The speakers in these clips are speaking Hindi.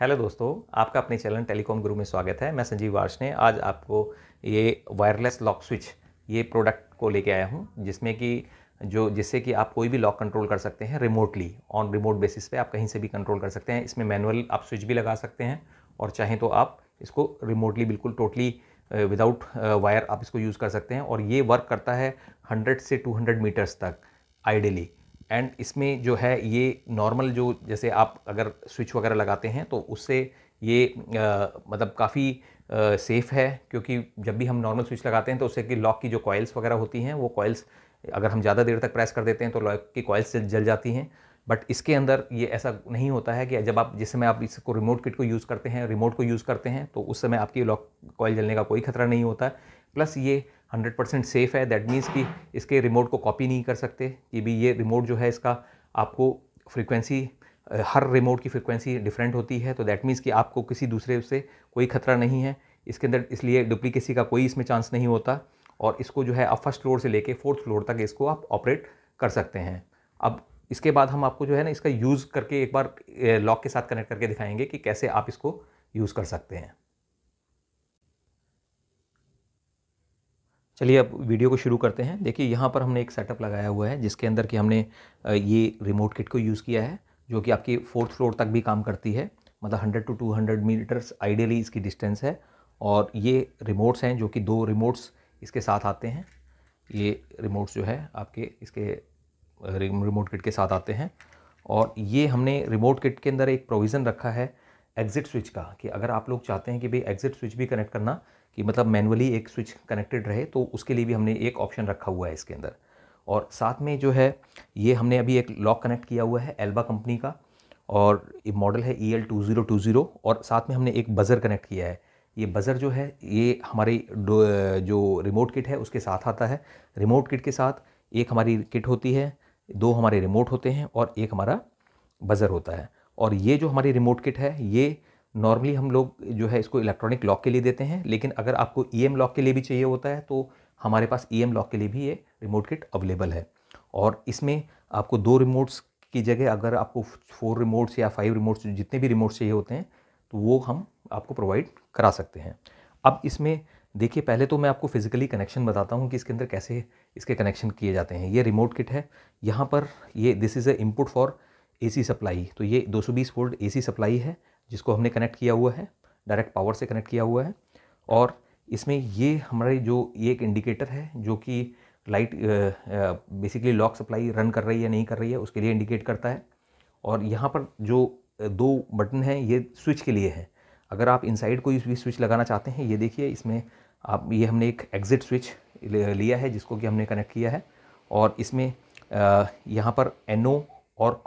हेलो दोस्तों आपका अपने चैनल टेलीकॉम गुरु में स्वागत है मैं संजीव ने आज आपको ये वायरलेस लॉक स्विच ये प्रोडक्ट को लेके आया हूँ जिसमें कि जो जिससे कि आप कोई भी लॉक कंट्रोल कर सकते हैं रिमोटली ऑन रिमोट बेसिस पे आप कहीं से भी कंट्रोल कर सकते हैं इसमें मैनुअल आप स्विच भी लगा सकते हैं और चाहें तो आप इसको रिमोटली बिल्कुल टोटली विदाउट वायर आप इसको यूज़ कर सकते हैं और ये वर्क करता है हंड्रेड से टू मीटर्स तक आइडियली एंड इसमें जो है ये नॉर्मल जो जैसे आप अगर स्विच वगैरह लगाते हैं तो उससे ये आ, मतलब काफ़ी सेफ़ है क्योंकि जब भी हम नॉर्मल स्विच लगाते हैं तो उससे कि लॉक की जो कॉयल्स वगैरह होती हैं वो कॉयल्स अगर हम ज़्यादा देर तक प्रेस कर देते हैं तो लॉक की कॉयल्स जल जाती हैं बट इसके अंदर ये ऐसा नहीं होता है कि जब आप जिस समय आप इसको रिमोट किट को यूज़ करते हैं रिमोट को यूज़ करते हैं तो उस समय आपकी लॉक कॉयल जलने का कोई खतरा नहीं होता प्लस ये 100 परसेंट सेफ़ है दैट मीन्स कि इसके रिमोट को कॉपी नहीं कर सकते कि भी ये रिमोट जो है इसका आपको फ्रीक्वेंसी हर रिमोट की फ्रिक्वेंसी डिफरेंट होती है तो दैट मीन्स कि आपको किसी दूसरे से कोई खतरा नहीं है इसके अंदर इसलिए डुप्लीकेसी का कोई इसमें चांस नहीं होता और इसको जो है आप फर्स्ट फ्लोर से लेके फोर्थ फ्लोर तक इसको आप ऑपरेट कर सकते हैं अब इसके बाद हम आपको जो है ना इसका यूज़ करके एक बार लॉक के साथ कनेक्ट करके दिखाएंगे कि कैसे आप इसको यूज़ कर सकते हैं चलिए अब वीडियो को शुरू करते हैं देखिए यहाँ पर हमने एक सेटअप लगाया हुआ है जिसके अंदर कि हमने ये रिमोट किट को यूज़ किया है जो कि आपकी फोर्थ फ्लोर तक भी काम करती है मतलब hundred two two hundred meters ideally इसकी डिस्टेंस है और ये रिमोट्स हैं जो कि दो रिमोट्स इसके साथ आते हैं ये रिमोट्स जो है आपके इसके रिमोट किट के साथ आते हैं और ये हमने रिमोट किट के अंदर एक प्रोविज़न रखा है एग्ज़िट स्विच का कि अगर आप लोग चाहते हैं कि भाई एग्ज़िट स्विच भी कनेक्ट करना कि मतलब मैनुअली एक स्विच कनेक्टेड रहे तो उसके लिए भी हमने एक ऑप्शन रखा हुआ है इसके अंदर और साथ में जो है ये हमने अभी एक लॉक कनेक्ट किया हुआ है एल्बा कंपनी का और ये मॉडल है E L two zero two zero और साथ में हमने एक बज़र कनेक्ट किया है ये बज़र जो है ये हमारी जो रिमोट किट है उसके साथ आता है रिमोट किट के साथ एक हमारी किट होती है दो हमारे रिमोट होते हैं और एक हमारा बज़र होता है और ये जो हमारी रिमोट किट है ये नॉर्मली हम लोग जो है इसको इलेक्ट्रॉनिक लॉक के लिए देते हैं लेकिन अगर आपको ई e लॉक के लिए भी चाहिए होता है तो हमारे पास ई e लॉक के लिए भी ये रिमोट किट अवेलेबल है और इसमें आपको दो रिमोट्स की जगह अगर आपको फोर रिमोट्स या फाइव रिमोट्स जितने भी रिमोट्स चाहिए होते हैं तो वो हम आपको प्रोवाइड करा सकते हैं अब इसमें देखिए पहले तो मैं आपको फिज़िकली कनेक्शन बताता हूँ कि इसके अंदर कैसे इसके कनेक्शन किए जाते हैं ये रिमोट किट है यहाँ पर ये this is a input for AC supply तो ये 220 वोल्ट एसी सप्लाई है जिसको हमने कनेक्ट किया हुआ है डायरेक्ट पावर से कनेक्ट किया हुआ है और इसमें ये हमारे जो ये एक इंडिकेटर है जो कि light basically lock supply run कर रही है नहीं कर रही है उसके लिए इंडिकेट करता है और यहाँ पर जो दो बटन हैं ये स्विच के लिए है अगर आप इनसाइड कोई भी स्विच लगाना चाहते हैं ये देखिए इसमें आप ये हमने एक एग्ज़िट स्विच लिया है जिसको कि हमने कनेक्ट किया है और इसमें यहाँ पर एन NO और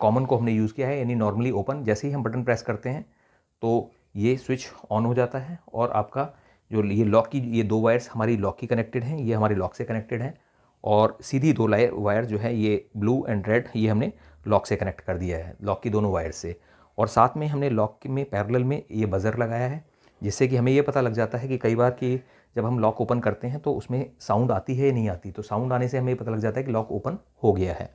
कॉमन को हमने यूज़ किया है यानी नॉर्मली ओपन जैसे ही हम बटन प्रेस करते हैं तो ये स्विच ऑन हो जाता है और आपका जो ये लॉक की ये दो वायर्स हमारी लॉक की कनेक्टेड हैं ये हमारे लॉक से कनेक्टेड हैं और सीधी दो वायर जो है ये ब्लू एंड रेड ये हमने लॉक से कनेक्ट कर दिया है लॉक की दोनों वायर से और साथ में हमने लॉक में पैरेलल में ये बज़र लगाया है जिससे कि हमें ये पता लग जाता है कि कई बार कि जब हम लॉक ओपन करते हैं तो उसमें साउंड आती है या नहीं आती तो साउंड आने से हमें पता लग जाता है कि लॉक ओपन हो गया है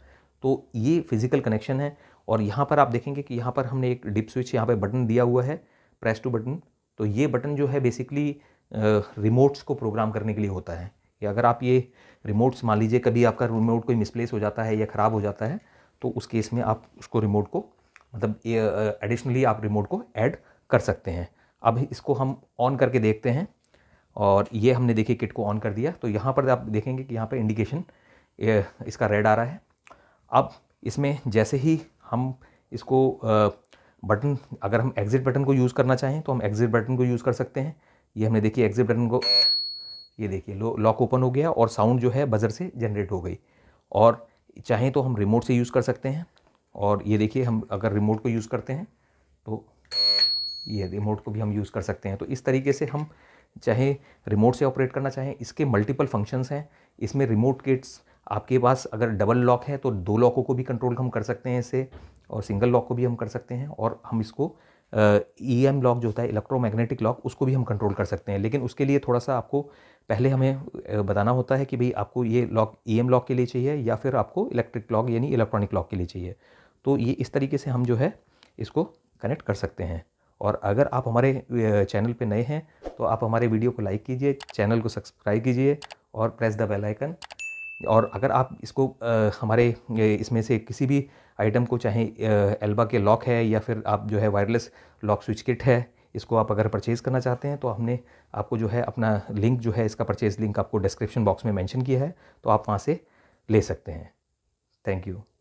तो ये फिज़िकल कनेक्शन है और यहाँ पर आप देखेंगे कि यहाँ पर हमने एक डिप स्विच यहाँ पर बटन दिया हुआ है प्रेस टू बटन तो ये बटन जो है बेसिकली रिमोट्स को प्रोग्राम करने के लिए होता है कि अगर आप ये रिमोट्स मान लीजिए कभी आपका रिमोट कोई मिसप्लेस हो जाता है या ख़राब हो जाता है तो उस केस में आप उसको रिमोट को मतलब एडिशनली आप रिमोट को ऐड कर सकते हैं अब इसको हम ऑन करके देखते हैं और ये हमने देखिए किट को ऑन कर दिया तो यहाँ पर आप देखेंगे कि यहाँ पर इंडिकेशन इसका रेड आ रहा है अब इसमें जैसे ही हम इसको बटन अगर हम एग्ज़िट बटन को यूज़ करना चाहें तो हम एग्ज़िट बटन को यूज़ कर सकते हैं ये हमने देखिए एग्ज़िट बटन को ये देखिए लॉक ओपन हो गया और साउंड जो है बज़र से जनरेट हो गई और चाहें तो हम रिमोट से यूज़ कर सकते हैं और ये देखिए हम अगर रिमोट को यूज़ करते हैं तो ये रिमोट को भी हम यूज़ कर सकते हैं तो इस तरीके से हम चाहे रिमोट से ऑपरेट करना चाहें इसके मल्टीपल फंक्शंस हैं इसमें रिमोट किट्स आपके पास अगर डबल लॉक है तो दो लॉकों को भी कंट्रोल हम कर सकते हैं इसे और सिंगल लॉक को भी हम कर सकते हैं और हम इसको ई एम e लॉक जो होता है इलेक्ट्रोमैग्नेटिक लॉक उसको भी हम कंट्रोल कर सकते हैं लेकिन उसके लिए थोड़ा सा आपको पहले हमें बताना होता है कि भाई आपको ये lock E e M lock के लिए चाहिए या फिर आपको इलेक्ट्रिक लॉक यानी इलेक्ट्रॉनिक लॉक के लिए चाहिए तो ये इस तरीके से हम जो है इसको कनेक्ट कर सकते हैं और अगर आप हमारे चैनल पे नए हैं तो आप हमारे वीडियो को लाइक कीजिए चैनल को सब्सक्राइब कीजिए और प्रेस द बेल आइकन और अगर आप इसको आ, हमारे इसमें से किसी भी आइटम को चाहे एल्बा के लॉक है या फिर आप जो है वायरलेस लॉक स्विच किट है इसको आप अगर परचेज़ करना चाहते हैं तो हमने आपको जो है अपना लिंक जो है इसका परचेज़ लिंक आपको डिस्क्रिप्शन बॉक्स में मेंशन किया है तो आप वहाँ से ले सकते हैं थैंक यू